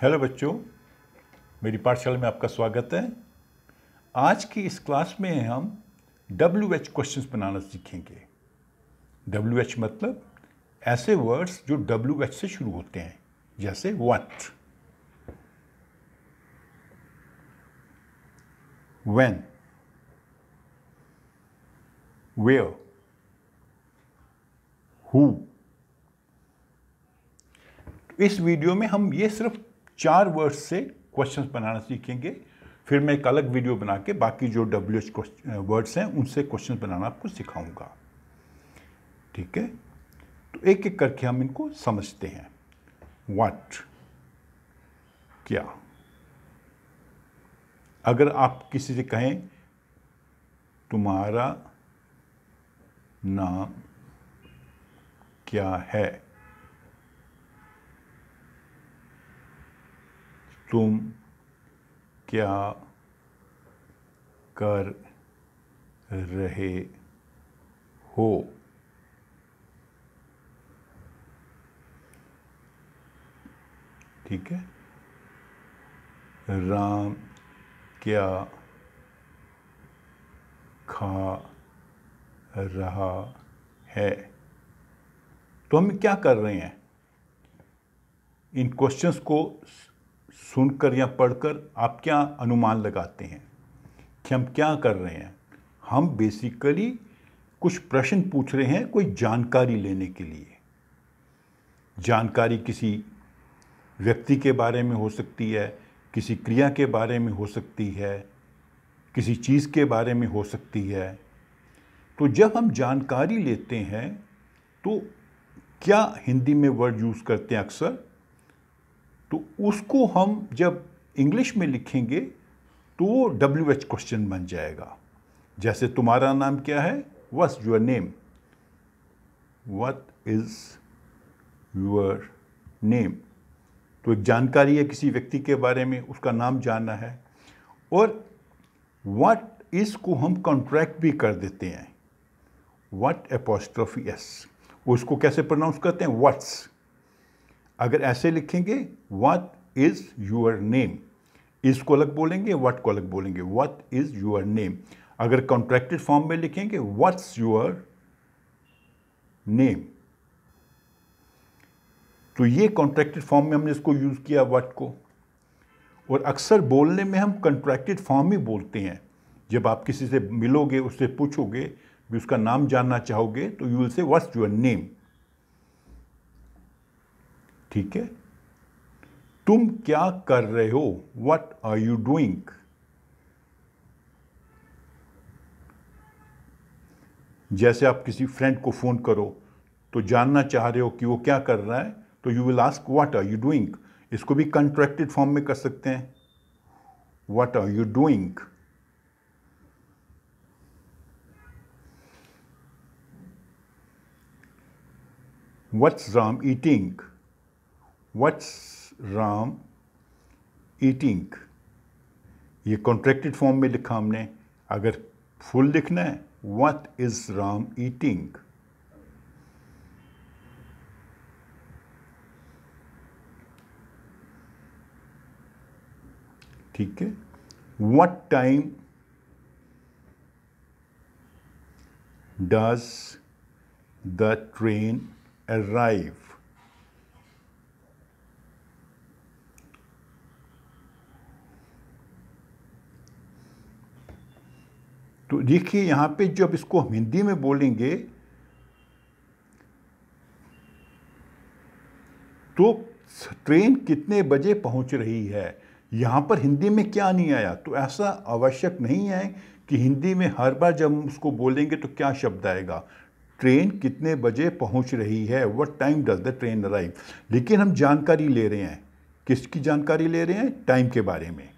Hello बच्चों मेरी पाठशाला में आपका स्वागत है आज की इस क्लास में हम डब्ल्यू एच क्वेश्चन बनाना सीखेंगे डब्ल्यू एच मतलब ऐसे वर्ड्स जो डब्ल्यू एच से शुरू होते हैं जैसे वट वेन where हु इस वीडियो में हम ये सिर्फ चार वर्ड्स से क्वेश्चंस बनाना सीखेंगे फिर मैं एक अलग वीडियो बना के बाकी जो डब्ल्यू एच वर्ड्स हैं उनसे क्वेश्चन बनाना आपको सिखाऊंगा ठीक है तो एक एक करके हम इनको समझते हैं वाट क्या अगर आप किसी से कहें तुम्हारा नाम क्या है तुम क्या कर रहे हो ठीक है राम क्या खा रहा है तो हम क्या कर रहे हैं इन क्वेश्चंस को सुनकर या पढ़कर आप क्या अनुमान लगाते हैं कि हम क्या कर रहे हैं हम बेसिकली कुछ प्रश्न पूछ रहे हैं कोई जानकारी लेने के लिए जानकारी किसी व्यक्ति के बारे में हो सकती है किसी क्रिया के बारे में हो सकती है किसी चीज़ के बारे में हो सकती है तो जब हम जानकारी लेते हैं तो क्या हिंदी में वर्ड यूज़ करते हैं अक्सर तो उसको हम जब इंग्लिश में लिखेंगे तो वो डब्ल्यू एच क्वेश्चन बन जाएगा जैसे तुम्हारा नाम क्या है what's your name what is your name तो एक जानकारी है किसी व्यक्ति के बारे में उसका नाम जानना है और वट इसको हम कॉन्ट्रैक्ट भी कर देते हैं वट एपोस्ट्रॉफी एस उसको कैसे प्रोनाउंस करते हैं वट्स अगर ऐसे लिखेंगे वट इज़ योर नेम इस को अलग बोलेंगे वट को अलग बोलेंगे व्हाट इज़ योर नेम अगर कॉन्ट्रैक्टेड फॉर्म में लिखेंगे वट्स योर नेम तो ये कॉन्ट्रैक्टेड फॉर्म में हमने इसको यूज़ किया वट को और अक्सर बोलने में हम कॉन्ट्रैक्टेड फॉर्म ही बोलते हैं जब आप किसी से मिलोगे उससे पूछोगे भी उसका नाम जानना चाहोगे तो you will say what's your name ठीक है तुम क्या कर रहे हो वट आर यू डूइंग जैसे आप किसी फ्रेंड को फ़ोन करो तो जानना चाह रहे हो कि वो क्या कर रहा है तो you will ask what are you doing इसको भी कंट्रैक्टेड फॉर्म में कर सकते हैं what are you doing what's Ram eating? What's Ram eating ये कॉन्ट्रेक्टेड फॉर्म में लिखा हमने अगर फुल लिखना है व्हाट इज राम ईटिंग ठीक है what time does the train arrive तो देखिए यहाँ पे जब इसको हम हिंदी में बोलेंगे तो ट्रेन कितने बजे पहुँच रही है यहाँ पर हिंदी में क्या नहीं आया तो ऐसा आवश्यक नहीं है कि हिंदी में हर बार जब हम उसको बोलेंगे तो क्या शब्द आएगा ट्रेन कितने बजे पहुंच रही है what time does the train arrive लेकिन हम जानकारी ले रहे हैं किसकी जानकारी ले रहे हैं टाइम के बारे में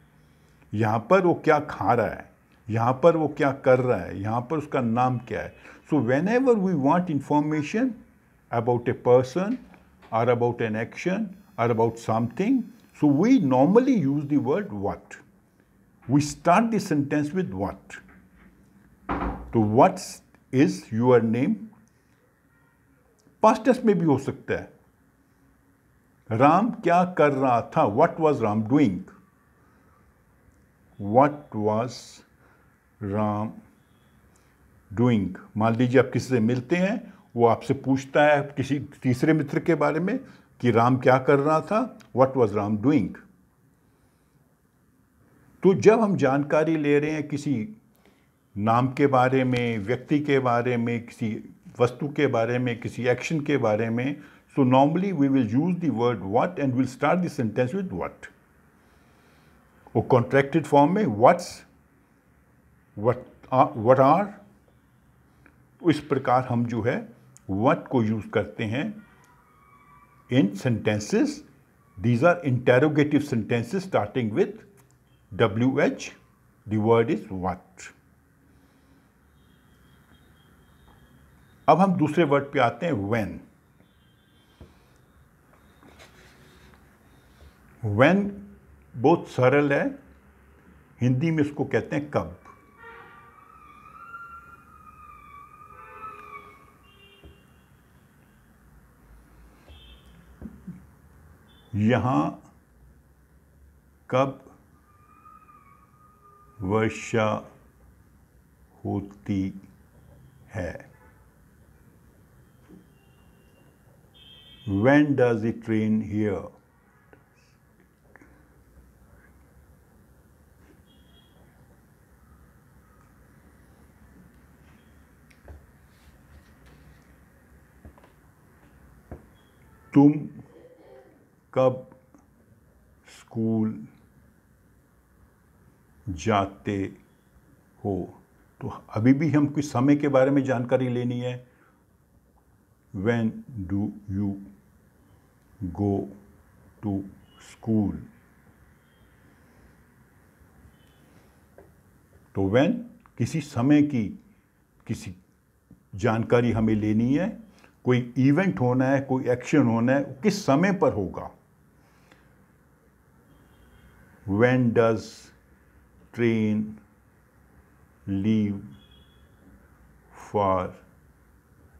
यहाँ पर वो क्या खा रहा है यहाँ पर वो क्या कर रहा है यहाँ पर उसका नाम क्या है so whenever we want information about a person or about an action or about something so we normally use the word what we start sentence with what तो what is your name past tense में भी हो सकता है राम क्या कर रहा था what was Ram doing what was Ram doing मान लीजिए आप किसी से मिलते हैं वो आपसे पूछता है किसी तीसरे मित्र के बारे में कि राम क्या कर रहा था व्हाट वाज राम डूइंग तो जब हम जानकारी ले रहे हैं किसी नाम के बारे में व्यक्ति के बारे में किसी वस्तु के बारे में किसी एक्शन के बारे में so normally we will use the word what and will start the sentence with what वो कॉन्ट्रैक्टेड फॉर्म में व्हाट्स वट वट आर इस प्रकार हम जो है वट को यूज़ करते हैं in sentences these are interrogative sentences starting with W H third is what अब हम दूसरे वर्ड पे आते हैं वेन वेन बहुत सरल है हिंदी में इसको कहते हैं कब यहां कब वर्षा होती है when does it train here तुम कब स्कूल जाते हो तो अभी भी हम कुछ समय के बारे में जानकारी लेनी है when do you go to school तो वेन किसी समय की किसी जानकारी हमें लेनी है कोई इवेंट होना है कोई एक्शन होना है किस समय पर होगा when does train leave for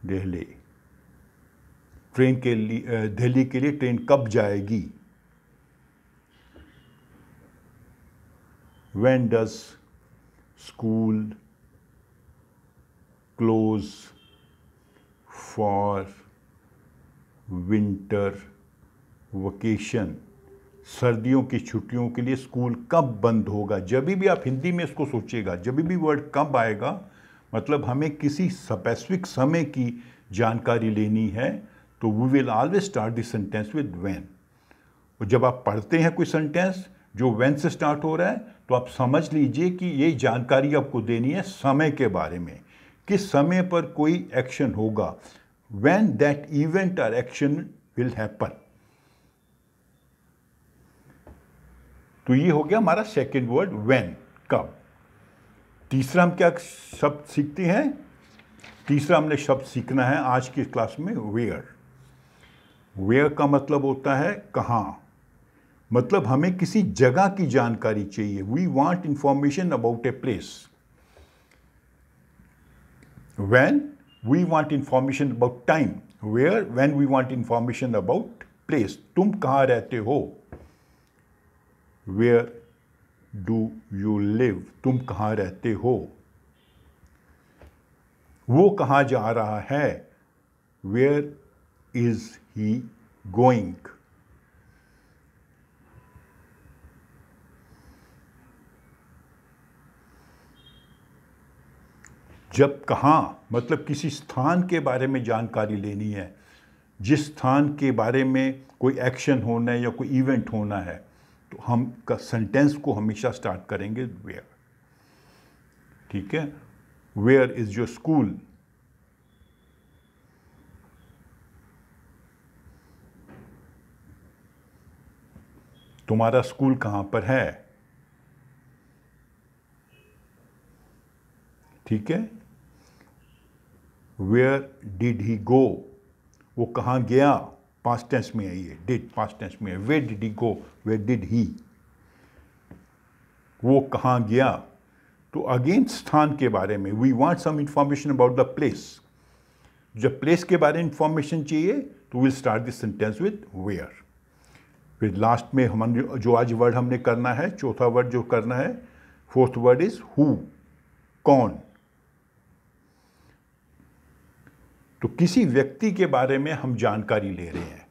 Delhi train के लिए दिल्ली के लिए ट्रेन कब जाएगी when does school close for winter vacation सर्दियों की छुट्टियों के लिए स्कूल कब बंद होगा जब भी आप हिंदी में इसको सोचिएगा जब भी वर्ड कब आएगा मतलब हमें किसी स्पेसिफिक समय की जानकारी लेनी है तो we will always start this sentence with when और जब आप पढ़ते हैं कोई सेंटेंस जो वैन से स्टार्ट हो रहा है तो आप समझ लीजिए कि ये जानकारी आपको देनी है समय के बारे में किस समय पर कोई एक्शन होगा when that event or action will happen तो ये हो गया हमारा सेकेंड वर्ड वेन कब तीसरा हम क्या शब्द सीखते हैं तीसरा हमने शब्द सीखना है आज की क्लास में वेयर वेयर का मतलब होता है कहाँ मतलब हमें किसी जगह की जानकारी चाहिए we want information about a place when we want information about time where when we want information about place तुम कहाँ रहते हो वेयर डू यू लिव तुम कहाँ रहते हो वो कहाँ जा रहा है वेयर इज ही गोइंग जब कहाँ मतलब किसी स्थान के बारे में जानकारी लेनी है जिस स्थान के बारे में कोई एक्शन होना है या कोई इवेंट होना है तो हम का सेंटेंस को हमेशा स्टार्ट करेंगे वेयर ठीक है वेयर इज योर स्कूल तुम्हारा स्कूल कहां पर है ठीक है वेयर डिड ही गो वो कहां गया पास टेंस में है ये डिड पास टेंस में है वे did he go way did he वो कहाँ गया तो अगेन स्थान के बारे में we want some information about the place जब प्लेस के बारे में इंफॉर्मेशन चाहिए तो will start this sentence with where फिर लास्ट में हम जो आज वर्ड हमने करना है चौथा वर्ड जो करना है फोर्थ वर्ड इज़ हु कौन तो किसी व्यक्ति के बारे में हम जानकारी ले रहे हैं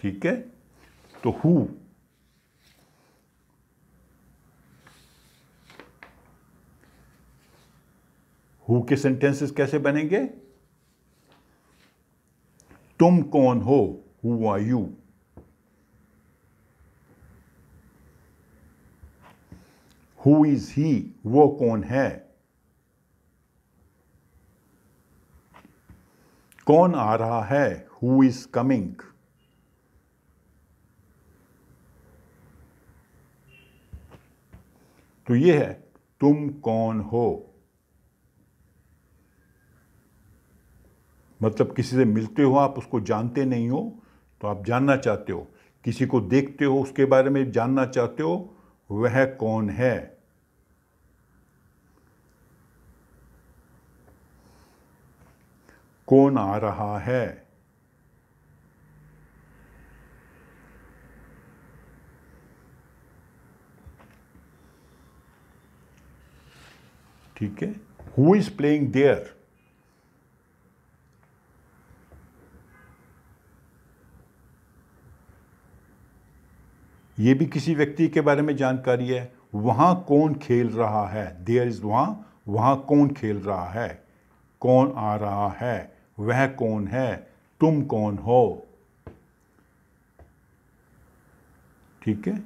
ठीक है तो हु हु के सेंटेंसेस कैसे बनेंगे तुम कौन हो who are you who is he वो कौन है कौन आ रहा है हु इज कमिंग तो ये है तुम कौन हो मतलब किसी से मिलते हो आप उसको जानते नहीं हो तो आप जानना चाहते हो किसी को देखते हो उसके बारे में जानना चाहते हो वह कौन है कौन आ रहा है ठीक है हु इज प्लेइंग देयर ये भी किसी व्यक्ति के बारे में जानकारी है वहां कौन खेल रहा है देयर इज़ वहां वहां कौन खेल रहा है कौन आ रहा है वह कौन है तुम कौन हो ठीक है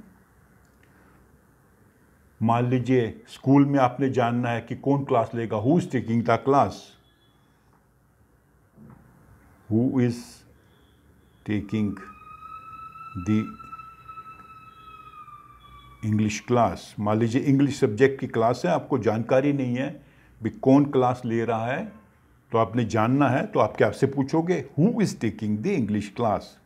मान लीजिए स्कूल में आपने जानना है कि कौन क्लास लेगा who is taking the class who is taking the English class मान लीजिए इंग्लिश सब्जेक्ट की क्लास है आपको जानकारी नहीं है भी कौन क्लास ले रहा है तो आपने जानना है तो आप क्या आपसे पूछोगे who is taking the English class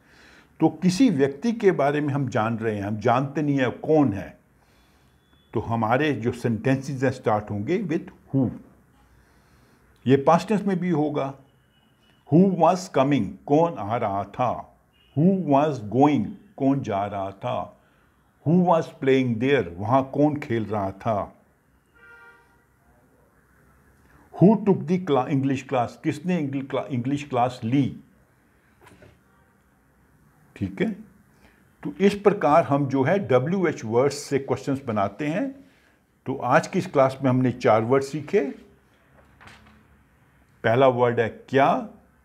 तो किसी व्यक्ति के बारे में हम जान रहे हैं हम जानते नहीं है कौन है तो हमारे जो सेंटेंसेस हैं स्टार्ट होंगे विथ हु ये पास्टेंस में भी होगा हु वॉज कमिंग कौन आ रहा था हु वॉज गोइंग कौन जा रहा था हु वॉज प्लेइंग देयर वहाँ कौन खेल रहा था who took the class, English class किसने इंग्लिश क्लास ली ठीक है तो इस प्रकार हम जो है डब्ल्यू एच वर्ड्स से क्वेश्चंस बनाते हैं तो आज की इस क्लास में हमने चार वर्ड सीखे पहला वर्ड है क्या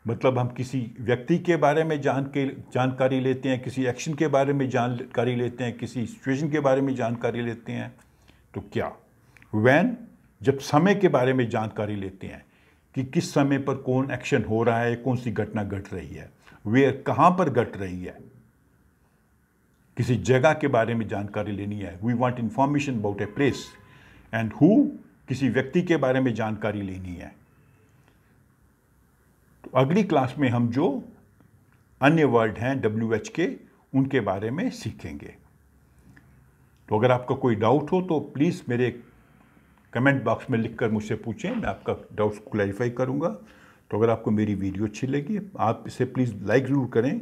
मतलब हम किसी व्यक्ति के बारे में जान के जानकारी लेते हैं किसी एक्शन के बारे में जानकारी लेते हैं किसी सिचुएशन के बारे में जानकारी लेते हैं तो क्या वैन जब समय के बारे में जानकारी लेते हैं कि किस समय पर कौन एक्शन हो रहा है कौन सी घटना घट रही है वेयर कहाँ पर घट रही है किसी जगह के बारे में जानकारी लेनी है we want information about a place and who किसी व्यक्ति के बारे में जानकारी लेनी है तो अगली क्लास में हम जो अन्य वर्ड हैं डब्ल्यू एच के उनके बारे में सीखेंगे तो अगर आपका कोई डाउट हो तो प्लीज़ मेरे कमेंट बॉक्स में लिखकर मुझसे पूछें मैं आपका डाउट्स क्लैरिफाई करूँगा तो अगर आपको मेरी वीडियो अच्छी लगी आप इसे प्लीज़ लाइक ज़रूर करें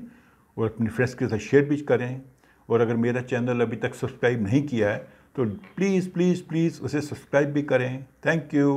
और अपने फ्रेंड्स के साथ शेयर भी करें और अगर मेरा चैनल अभी तक सब्सक्राइब नहीं किया है तो प्लीज़ प्लीज़ प्लीज़ उसे सब्सक्राइब भी करें थैंक यू